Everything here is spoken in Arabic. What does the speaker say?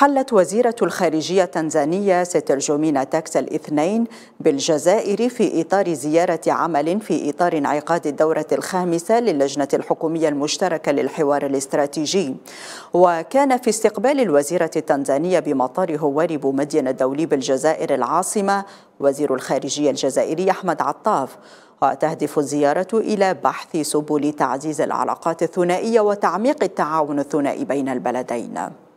حلت وزيرة الخارجية التنزانية سترجومينا تاكس الاثنين بالجزائر في إطار زيارة عمل في إطار انعقاد الدورة الخامسة للجنة الحكومية المشتركة للحوار الاستراتيجي وكان في استقبال الوزيرة التنزانية بمطار هواري بومدين الدولي بالجزائر العاصمة وزير الخارجية الجزائري أحمد عطاف وتهدف الزيارة إلى بحث سبل تعزيز العلاقات الثنائية وتعميق التعاون الثنائي بين البلدين